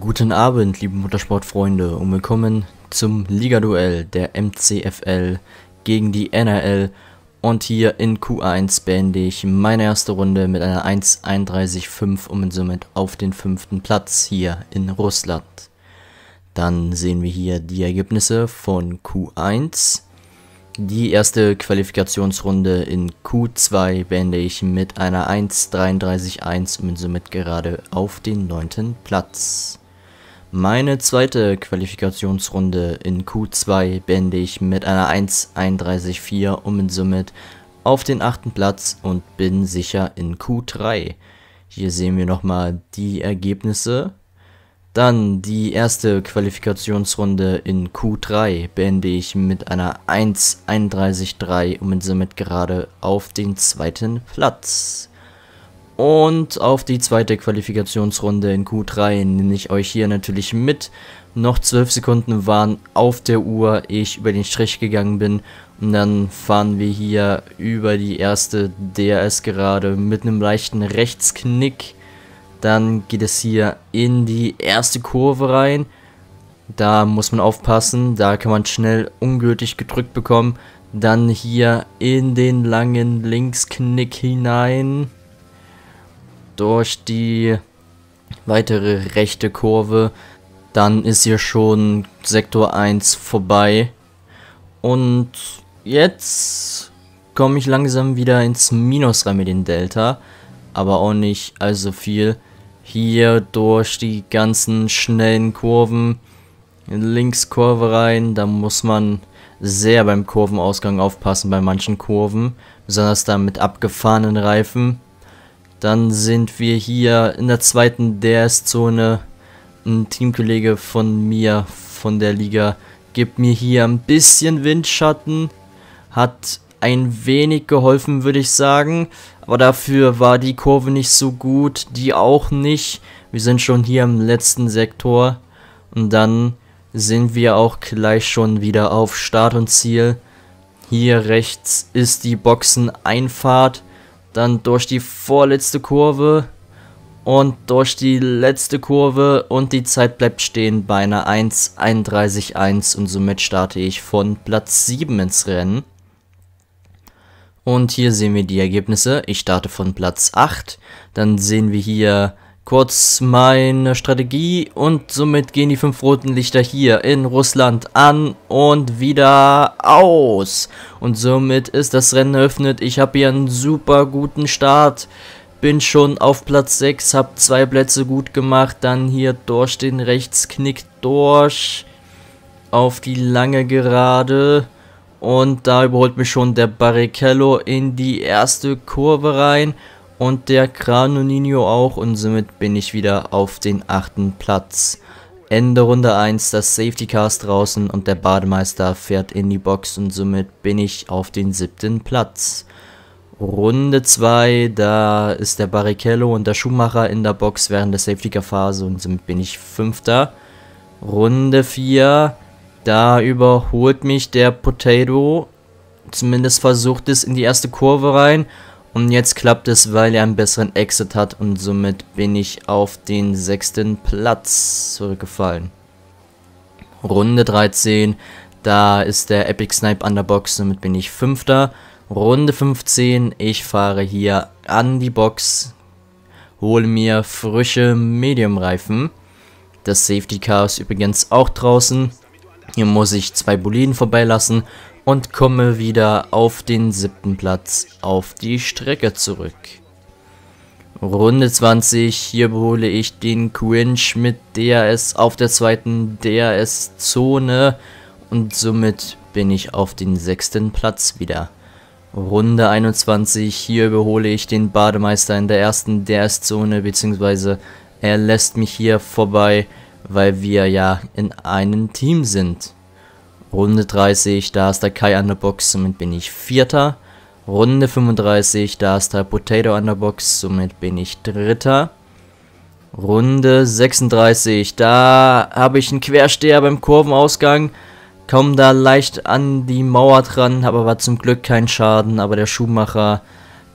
Guten Abend, liebe Motorsportfreunde, und willkommen zum Ligaduell der MCFL gegen die NRL. Und hier in Q1 beende ich meine erste Runde mit einer 1.31.5 und somit auf den fünften Platz hier in Russland. Dann sehen wir hier die Ergebnisse von Q1. Die erste Qualifikationsrunde in Q2 beende ich mit einer 1.33.1 und somit gerade auf den neunten Platz. Meine zweite Qualifikationsrunde in Q2 beende ich mit einer 1.31.4 und bin somit auf den achten Platz und bin sicher in Q3. Hier sehen wir nochmal die Ergebnisse. Dann die erste Qualifikationsrunde in Q3 beende ich mit einer 1.31.3 und bin somit gerade auf den zweiten Platz. Und auf die zweite Qualifikationsrunde in Q3 nehme ich euch hier natürlich mit. Noch 12 Sekunden waren auf der Uhr, ich über den Strich gegangen bin. Und dann fahren wir hier über die erste DRS gerade mit einem leichten Rechtsknick. Dann geht es hier in die erste Kurve rein. Da muss man aufpassen, da kann man schnell ungültig gedrückt bekommen. Dann hier in den langen Linksknick hinein durch die weitere rechte Kurve. Dann ist hier schon Sektor 1 vorbei. Und jetzt komme ich langsam wieder ins Minus rein mit dem Delta. Aber auch nicht allzu viel. Hier durch die ganzen schnellen Kurven. Linkskurve rein. Da muss man sehr beim Kurvenausgang aufpassen bei manchen Kurven. Besonders da mit abgefahrenen Reifen. Dann sind wir hier in der zweiten DS-Zone. Ein Teamkollege von mir, von der Liga, gibt mir hier ein bisschen Windschatten. Hat ein wenig geholfen, würde ich sagen. Aber dafür war die Kurve nicht so gut, die auch nicht. Wir sind schon hier im letzten Sektor. Und dann sind wir auch gleich schon wieder auf Start und Ziel. Hier rechts ist die Boxeneinfahrt dann durch die vorletzte Kurve und durch die letzte Kurve und die Zeit bleibt stehen bei einer 1.31.1 und somit starte ich von Platz 7 ins Rennen. Und hier sehen wir die Ergebnisse. Ich starte von Platz 8, dann sehen wir hier kurz meine Strategie und somit gehen die fünf roten Lichter hier in Russland an und wieder aus. Und somit ist das Rennen eröffnet. Ich habe hier einen super guten Start. Bin schon auf Platz 6, habe zwei Plätze gut gemacht. Dann hier durch den Rechtsknick durch auf die lange Gerade. Und da überholt mich schon der Barrichello in die erste Kurve rein und der Kranoninho auch und somit bin ich wieder auf den achten Platz. Ende Runde 1, das Safety Cast draußen und der Bademeister fährt in die Box und somit bin ich auf den siebten Platz. Runde 2, da ist der Barrichello und der Schumacher in der Box während der Safety Car Phase und somit bin ich fünfter. Runde 4, da überholt mich der Potato, zumindest versucht es in die erste Kurve rein und jetzt klappt es, weil er einen besseren Exit hat und somit bin ich auf den sechsten Platz zurückgefallen. Runde 13, da ist der Epic Snipe an der Box, somit bin ich fünfter. Runde 15, ich fahre hier an die Box, hole mir frische Medium-Reifen. Das Safety Car ist übrigens auch draußen. Hier muss ich zwei Boliden vorbeilassen und komme wieder auf den siebten Platz auf die Strecke zurück. Runde 20, hier behole ich den Quinch mit DRS auf der zweiten DRS-Zone und somit bin ich auf den sechsten Platz wieder. Runde 21, hier überhole ich den Bademeister in der ersten DRS-Zone, beziehungsweise er lässt mich hier vorbei, weil wir ja in einem Team sind. Runde 30, da ist der Kai an der Box, somit bin ich Vierter. Runde 35, da ist der Potato an der Box, somit bin ich Dritter. Runde 36, da habe ich einen Quersteher beim Kurvenausgang, komme da leicht an die Mauer dran, habe aber zum Glück keinen Schaden, aber der Schuhmacher,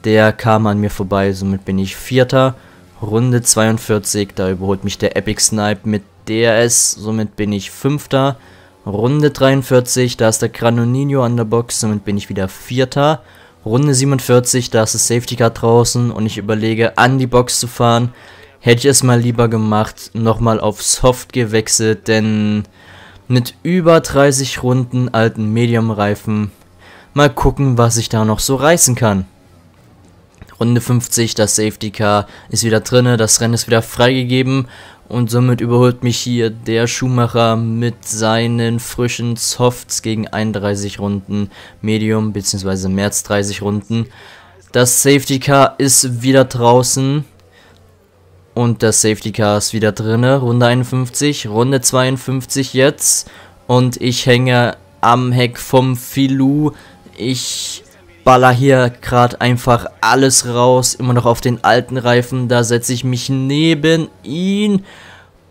der kam an mir vorbei, somit bin ich Vierter. Runde 42, da überholt mich der Epic Snipe mit DRS, somit bin ich Fünfter. Runde 43, da ist der Granonino an der Box, somit bin ich wieder Vierter. Runde 47, da ist das Safety Car draußen und ich überlege, an die Box zu fahren. Hätte ich es mal lieber gemacht, nochmal auf Soft gewechselt, denn mit über 30 Runden alten Medium-Reifen mal gucken, was ich da noch so reißen kann. Runde 50, das Safety Car ist wieder drinne, das Rennen ist wieder freigegeben und somit überholt mich hier der Schuhmacher mit seinen frischen Softs gegen 31 Runden Medium bzw. März 30 Runden. Das Safety Car ist wieder draußen. Und das Safety Car ist wieder drinne. Runde 51, Runde 52 jetzt. Und ich hänge am Heck vom Filou. Ich baller hier gerade einfach alles raus, immer noch auf den alten Reifen, da setze ich mich neben ihn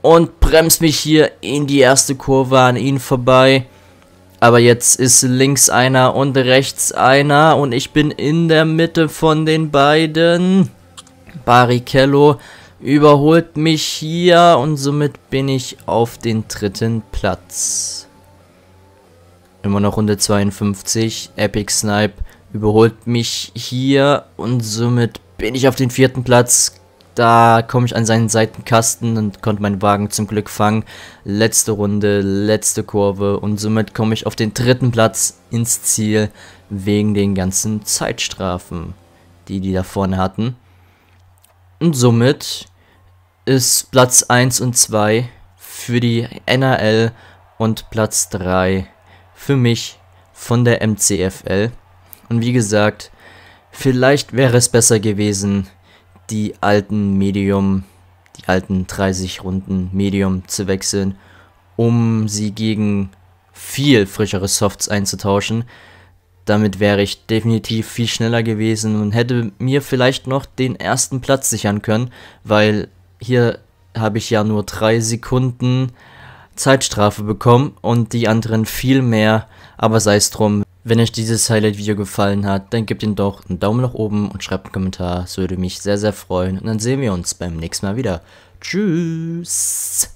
und bremse mich hier in die erste Kurve an ihn vorbei. Aber jetzt ist links einer und rechts einer und ich bin in der Mitte von den beiden. Barrichello überholt mich hier und somit bin ich auf den dritten Platz. Immer noch Runde 52, Epic Snipe überholt mich hier und somit bin ich auf den vierten Platz. Da komme ich an seinen Seitenkasten und konnte meinen Wagen zum Glück fangen. Letzte Runde, letzte Kurve und somit komme ich auf den dritten Platz ins Ziel wegen den ganzen Zeitstrafen, die die da vorne hatten. Und somit ist Platz 1 und 2 für die NRL und Platz 3 für mich von der MCFL. Und wie gesagt, vielleicht wäre es besser gewesen, die alten Medium, die alten 30 Runden Medium zu wechseln, um sie gegen viel frischere Softs einzutauschen. Damit wäre ich definitiv viel schneller gewesen und hätte mir vielleicht noch den ersten Platz sichern können, weil hier habe ich ja nur drei Sekunden Zeitstrafe bekommen und die anderen viel mehr. Aber sei es drum, wenn euch dieses Highlight-Video gefallen hat, dann gebt ihm doch einen Daumen nach oben und schreibt einen Kommentar. Das würde mich sehr, sehr freuen. Und dann sehen wir uns beim nächsten Mal wieder. Tschüss!